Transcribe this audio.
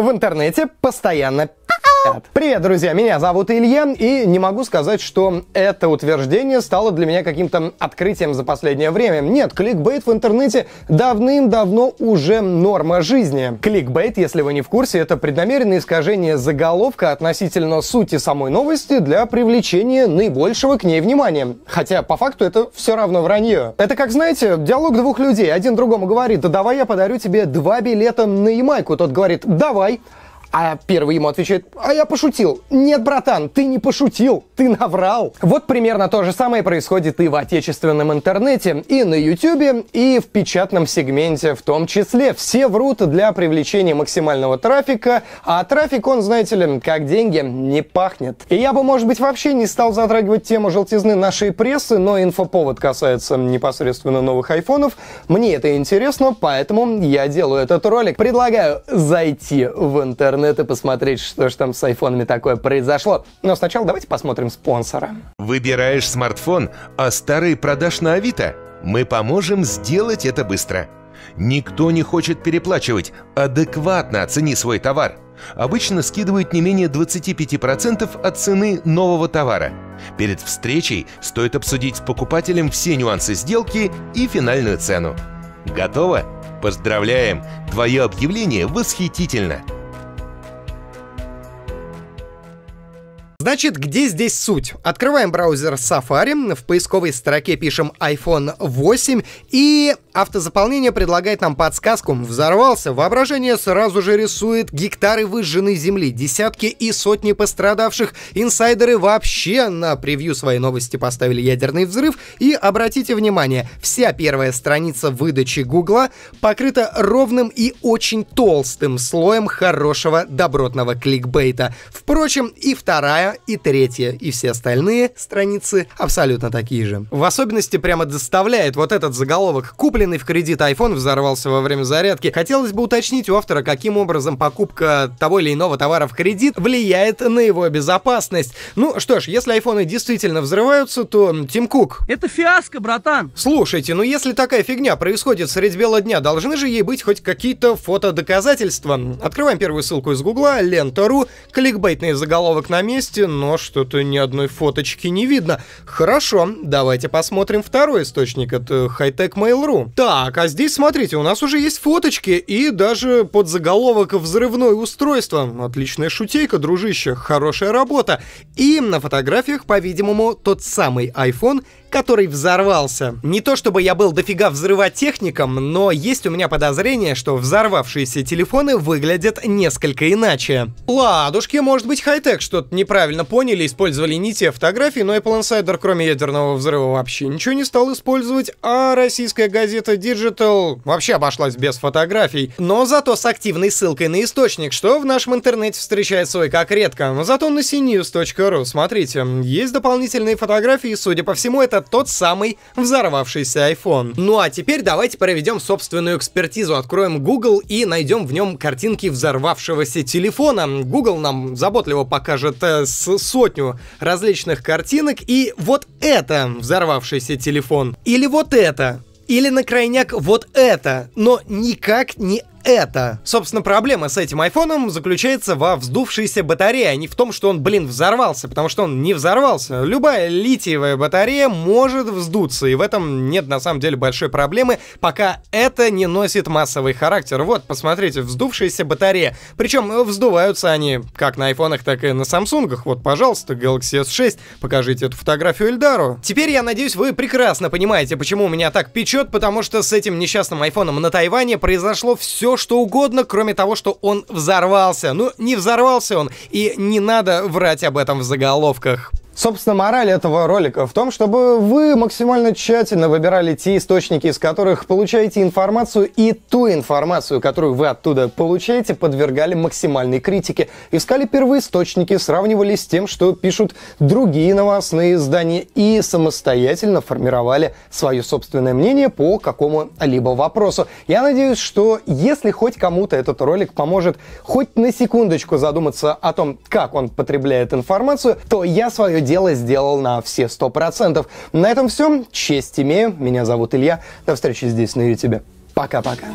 в интернете постоянно Привет, друзья! Меня зовут Илья, и не могу сказать, что это утверждение стало для меня каким-то открытием за последнее время. Нет, кликбейт в интернете давным-давно уже норма жизни. Кликбейт, если вы не в курсе, это преднамеренное искажение заголовка относительно сути самой новости для привлечения наибольшего к ней внимания. Хотя, по факту, это все равно вранье. Это, как знаете, диалог двух людей. Один другому говорит, да давай я подарю тебе два билета на Ямайку. Тот говорит, давай. А первый ему отвечает, а я пошутил. Нет, братан, ты не пошутил, ты наврал. Вот примерно то же самое происходит и в отечественном интернете, и на ютюбе, и в печатном сегменте в том числе. Все врут для привлечения максимального трафика, а трафик, он, знаете ли, как деньги, не пахнет. И я бы, может быть, вообще не стал затрагивать тему желтизны нашей прессы, но инфоповод касается непосредственно новых айфонов. Мне это интересно, поэтому я делаю этот ролик. Предлагаю зайти в интернет интернет и посмотреть, что же там с айфонами такое произошло. Но сначала давайте посмотрим спонсора. Выбираешь смартфон, а старый продаж на Авито? Мы поможем сделать это быстро. Никто не хочет переплачивать. Адекватно оцени свой товар. Обычно скидывают не менее 25% от цены нового товара. Перед встречей стоит обсудить с покупателем все нюансы сделки и финальную цену. Готово? Поздравляем! Твое объявление восхитительно! Значит, где здесь суть? Открываем браузер Safari, в поисковой строке пишем iPhone 8, и автозаполнение предлагает нам подсказку. Взорвался, воображение сразу же рисует гектары выжженной земли, десятки и сотни пострадавших. Инсайдеры вообще на превью своей новости поставили ядерный взрыв, и обратите внимание, вся первая страница выдачи Гугла покрыта ровным и очень толстым слоем хорошего добротного кликбейта. Впрочем, и вторая, и третья, и все остальные страницы абсолютно такие же. В особенности прямо доставляет вот этот заголовок «Купленный в кредит iPhone взорвался во время зарядки». Хотелось бы уточнить у автора, каким образом покупка того или иного товара в кредит влияет на его безопасность. Ну что ж, если айфоны действительно взрываются, то Тим Кук. Это фиаско, братан. Слушайте, ну если такая фигня происходит средь бела дня, должны же ей быть хоть какие-то фотодоказательства. Открываем первую ссылку из Гугла, лента.ру, кликбейтный заголовок на месте, но что-то ни одной фоточки не видно. Хорошо, давайте посмотрим второй источник, это хай-тек Mail.ru. Так, а здесь, смотрите, у нас уже есть фоточки и даже под заголовок «Взрывное устройство». Отличная шутейка, дружище, хорошая работа. И на фотографиях, по-видимому, тот самый iPhone который взорвался. Не то чтобы я был дофига взрывотехником, но есть у меня подозрение, что взорвавшиеся телефоны выглядят несколько иначе. Ладушки, может быть хай-тек что-то неправильно поняли, использовали не те фотографии, но Apple Insider кроме ядерного взрыва вообще ничего не стал использовать, а российская газета Digital вообще обошлась без фотографий, но зато с активной ссылкой на источник, что в нашем интернете встречается ой как редко, зато на cnews.ru, смотрите, есть дополнительные фотографии, судя по всему это это тот самый взорвавшийся iPhone. Ну а теперь давайте проведем собственную экспертизу. Откроем Google и найдем в нем картинки взорвавшегося телефона. Google нам заботливо покажет э, с сотню различных картинок. И вот это взорвавшийся телефон. Или вот это. Или на крайняк вот это, но никак не это. Собственно, проблема с этим айфоном заключается во вздувшейся батарее, а не в том, что он, блин, взорвался, потому что он не взорвался. Любая литиевая батарея может вздуться, и в этом нет на самом деле большой проблемы, пока это не носит массовый характер. Вот, посмотрите, вздувшаяся батарея. Причем э, вздуваются они как на айфонах, так и на самсунгах. Вот, пожалуйста, Galaxy S6, покажите эту фотографию Эльдару. Теперь, я надеюсь, вы прекрасно понимаете, почему у меня так печет, потому что с этим несчастным айфоном на Тайване произошло все, что угодно, кроме того, что он взорвался. Ну, не взорвался он, и не надо врать об этом в заголовках. Собственно, мораль этого ролика в том, чтобы вы максимально тщательно выбирали те источники, из которых получаете информацию, и ту информацию, которую вы оттуда получаете, подвергали максимальной критике. Искали первоисточники, сравнивали с тем, что пишут другие новостные издания, и самостоятельно формировали свое собственное мнение по какому-либо вопросу. Я надеюсь, что если хоть кому-то этот ролик поможет хоть на секундочку задуматься о том, как он потребляет информацию, то я свое дело сделал на все 100%. На этом все. Честь имею. Меня зовут Илья. До встречи здесь на YouTube. Пока-пока.